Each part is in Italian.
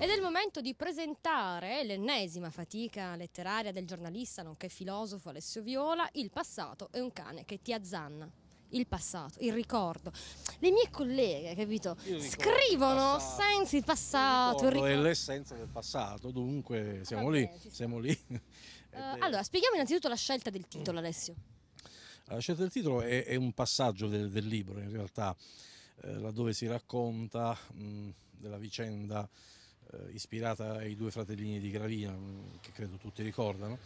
Ed è il momento di presentare l'ennesima fatica letteraria del giornalista, nonché filosofo Alessio Viola, Il passato è un cane che ti azzanna. Il passato, il ricordo. Le mie colleghe, capito, scrivono il senza il passato. Il ricordo, il ricordo. è l'essenza del passato, dunque siamo ah, lì, siamo lì. Uh, allora, spieghiamo innanzitutto la scelta del titolo, Alessio. La scelta del titolo è, è un passaggio del, del, libro, in realtà, eh, laddove si racconta mh, della vicenda eh, ispirata ai due fratellini di Gravina, mm, che credo tutti ricordano.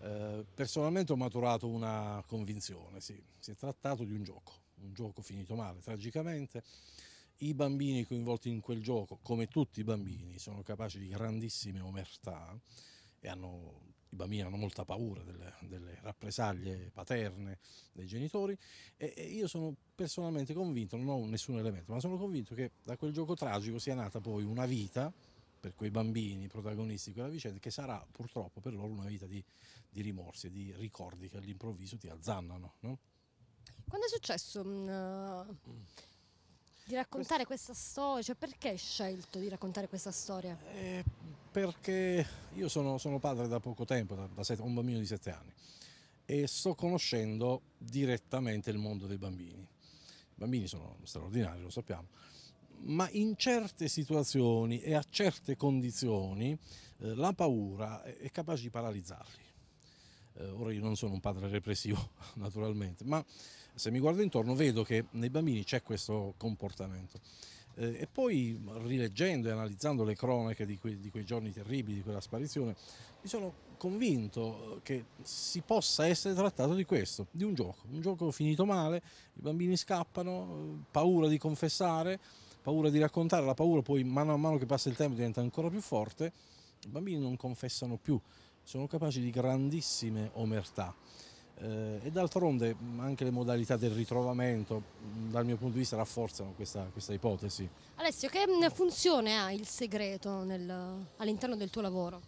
Eh, personalmente ho maturato una convinzione, sì. si è trattato di un gioco, un gioco finito male, tragicamente. I bambini coinvolti in quel gioco, come tutti i bambini, sono capaci di grandissime omertà e hanno, i bambini hanno molta paura delle, delle rappresaglie paterne dei genitori e, e, io sono personalmente convinto, non ho nessun elemento, ma sono convinto che da quel gioco tragico sia nata poi una vita per quei bambini protagonisti di quella vicenda che sarà purtroppo per loro una vita di, di rimorsi e di ricordi che all'improvviso ti azzannano. No? Quando è successo? Uh, di raccontare questa storia, cioè perché hai scelto di raccontare questa storia? Eh, perché io sono, sono padre da poco tempo, da, da sette, un bambino di 7 anni, e sto conoscendo direttamente il mondo dei bambini. I bambini sono straordinari, lo sappiamo, ma in certe situazioni e a certe condizioni eh, la paura è capace di paralizzarli. Eh, ora io non sono un padre repressivo, naturalmente, ma se mi guardo intorno vedo che nei bambini c'è questo comportamento eh, e poi rileggendo e analizzando le cronache di, que di quei giorni terribili, di quella sparizione, mi sono convinto eh, che si possa essere trattato di questo, di un gioco, un gioco finito male, i bambini scappano, eh, paura di confessare, paura di raccontare, la paura poi mano a mano che passa il tempo diventa ancora più forte, i bambini non confessano più, sono capaci di grandissime omertà. Eh, e d'altronde anche le modalità del ritrovamento dal mio punto di vista rafforzano questa, questa ipotesi. Alessio, che funzione ha il segreto all'interno del tuo lavoro?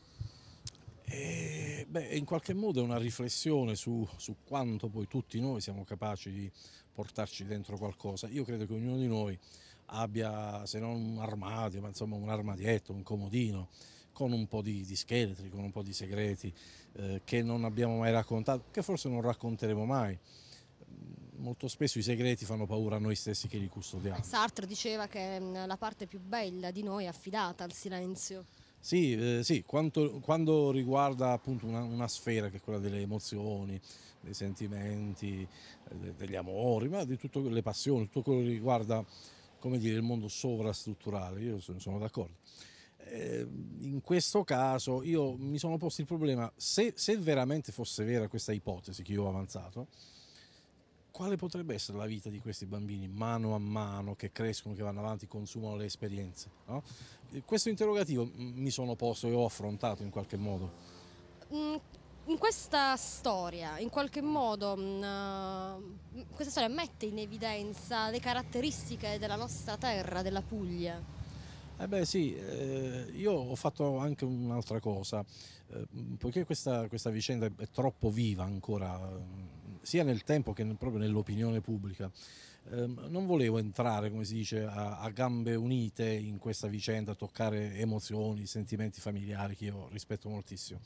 Eh, beh, in qualche modo è una riflessione su, su, quanto poi tutti noi siamo capaci di portarci dentro qualcosa. Io credo che ognuno di noi abbia, se non un armadio, ma insomma un armadietto, un comodino, con un po' di, di scheletri, con un po' di segreti eh, che non abbiamo mai raccontato, che forse non racconteremo mai. Mm, molto spesso i segreti fanno paura a noi stessi che li custodiamo. Sartre diceva che mm, la parte più bella di noi è affidata al silenzio. Sì, eh, sì quanto, quando riguarda appunto una, una, sfera che è quella delle emozioni, dei sentimenti, eh, degli amori, ma di tutte le passioni, tutto quello che riguarda come dire, il mondo sovrastrutturale, io sono, sono d'accordo eh, in questo caso io mi sono posto il problema, se, se, veramente fosse vera questa ipotesi che io ho avanzato, quale potrebbe essere la vita di questi bambini mano a mano che crescono, che vanno avanti, consumano le esperienze? No? Questo interrogativo mi sono posto e ho affrontato in qualche modo. Mm, in questa storia, in qualche modo, mm, questa storia mette in evidenza le caratteristiche della nostra terra, della Puglia eh beh sì, eh, io ho fatto anche un'altra cosa, eh, poiché questa, questa, vicenda è troppo viva ancora, mm, sia nel tempo che proprio nell'opinione pubblica, ehm, non volevo entrare, come si dice, a, a, gambe unite in questa vicenda, toccare emozioni, sentimenti familiari che io rispetto moltissimo.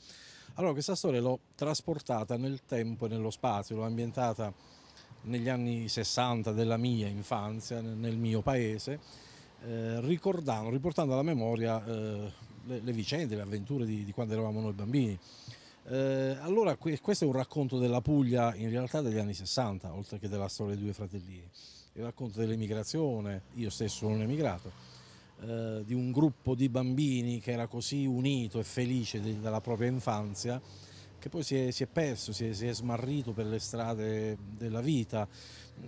Allora questa storia l'ho trasportata nel tempo e nello spazio, l'ho ambientata negli anni 60 della mia infanzia, nel mio paese eh, ricordando, riportando alla memoria eh, le, le, vicende, le avventure di, di quando eravamo noi bambini. Eh, allora, que questo è un racconto della Puglia, in realtà degli anni 60, oltre che della storia dei due fratellini. Il racconto dell'emigrazione, io stesso sono emigrato, eh, di un gruppo di bambini che era così unito e felice dalla propria infanzia, che poi si è, si è perso, si è, si è smarrito per le strade della vita.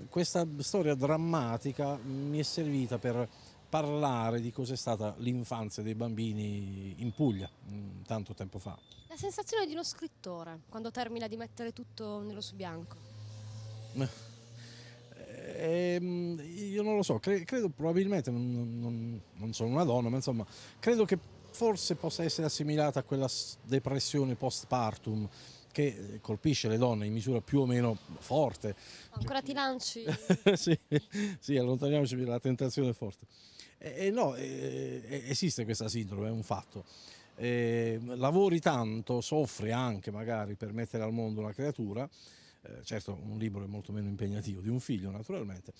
Questa storia drammatica mi è servita per parlare di cos'è stata l'infanzia dei bambini in Puglia mm, tanto tempo fa. La sensazione di uno scrittore quando termina di mettere tutto nello su bianco. Eh, ehm, io non lo so, credo probabilmente, non, non, non sono una donna, ma insomma, credo che forse possa essere assimilata a quella depressione postpartum che eh, colpisce le donne in misura più o meno forte. Ancora ti lanci? sì, sì, allontaniamoci, la tentazione è forte. Eh, e eh, no, e, eh, eh, esiste questa sindrome, è un fatto. E, lavori tanto, soffri anche magari per mettere al mondo una creatura, eh, certo un libro è molto meno impegnativo di un figlio naturalmente,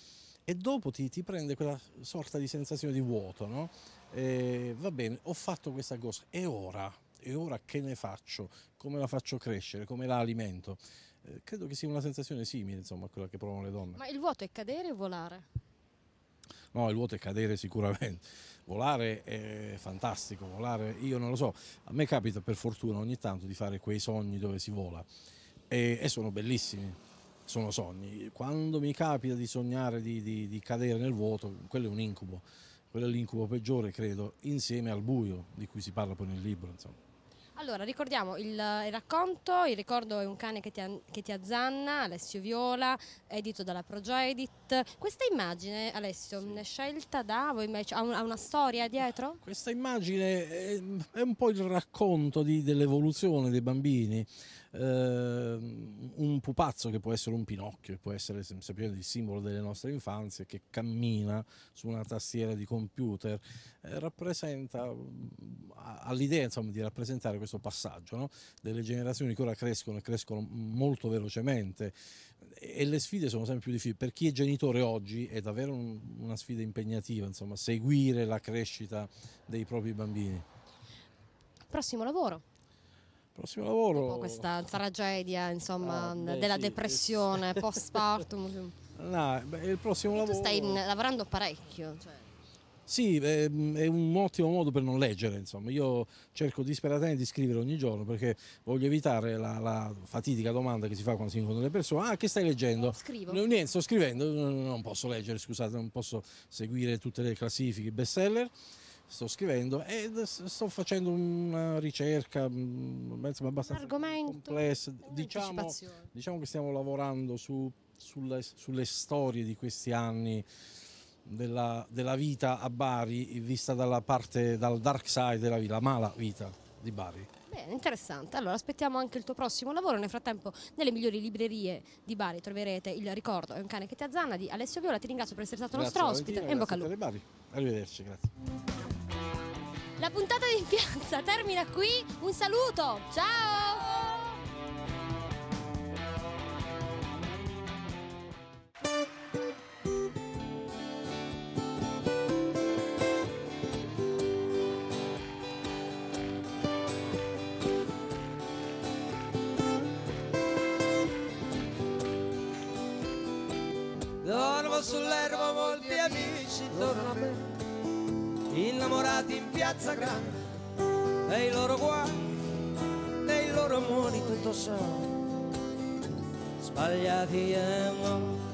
e dopo ti, ti prende quella sorta di sensazione di vuoto, no? va bene, ho fatto questa cosa, e ora? E ora che ne faccio? Come la faccio crescere? Come la alimento? credo che sia una sensazione simile insomma, a quella che provano le donne. Ma il vuoto è cadere o volare? No, il vuoto è cadere sicuramente. Volare è fantastico, volare io non lo so. A me capita per fortuna ogni tanto di fare quei sogni dove si vola e, e sono bellissimi. Sono sogni. Quando mi capita di sognare di, di, di cadere nel vuoto, quello è un incubo quello è l'incubo peggiore, credo, insieme al buio di cui si parla poi nel libro. Insomma. Allora, ricordiamo il, il, racconto, il ricordo è un cane che ti, che ti, azzanna, Alessio Viola, edito dalla Progeedit. Questa immagine, Alessio, sì. è scelta da voi, ha, un, ha, una storia dietro? Questa immagine è, è un po' il racconto dell'evoluzione dei bambini. Ehm, un pupazzo che può essere un Pinocchio, che può essere sapete, il simbolo delle nostre infanzie, che cammina su una tastiera di computer, eh, rappresenta, mm, ha l'idea insomma, di rappresentare questo passaggio no? delle generazioni che ora crescono e crescono molto velocemente e le sfide sono sempre più difficili. Per chi è genitore oggi è davvero un, una sfida impegnativa, insomma, seguire la crescita dei propri bambini. Prossimo lavoro prossimo lavoro. Dopo questa tragedia, insomma, ah, beh, della sì, depressione sì. postpartum. Cioè. no, il prossimo tu lavoro. Stai lavorando parecchio. Cioè. Sì, ehm, è un ottimo modo per non leggere, insomma. Io cerco disperatamente di scrivere ogni giorno perché voglio evitare la, la fatidica domanda che si fa quando si incontrano le persone. Ah, che stai leggendo? Scrivo. niente, sto scrivendo, non posso leggere, scusate, non posso seguire tutte le classifiche, best seller sto scrivendo e sto facendo una ricerca mm, insomma, abbastanza Argomento, complessa. Diciamo, diciamo, che stiamo lavorando su, sulle, sulle, storie di questi anni della, della, vita a Bari vista dalla parte, dal dark side della vita, la mala vita di Bari. Bene, interessante. Allora aspettiamo anche il tuo prossimo lavoro. Nel frattempo, nelle migliori librerie di Bari troverete il ricordo È un cane che ti azzanna di Alessio Viola. Ti ringrazio per essere stato grazie nostro ospite. E in bocca al lupo. Arrivederci, grazie. La puntata di Piazza termina qui. Un saluto. Ciao. Dormo sull'erba molti amici intorno a me innamorati in piazza grande dei loro guai, dei loro amori tutto so sbagliati e eh, non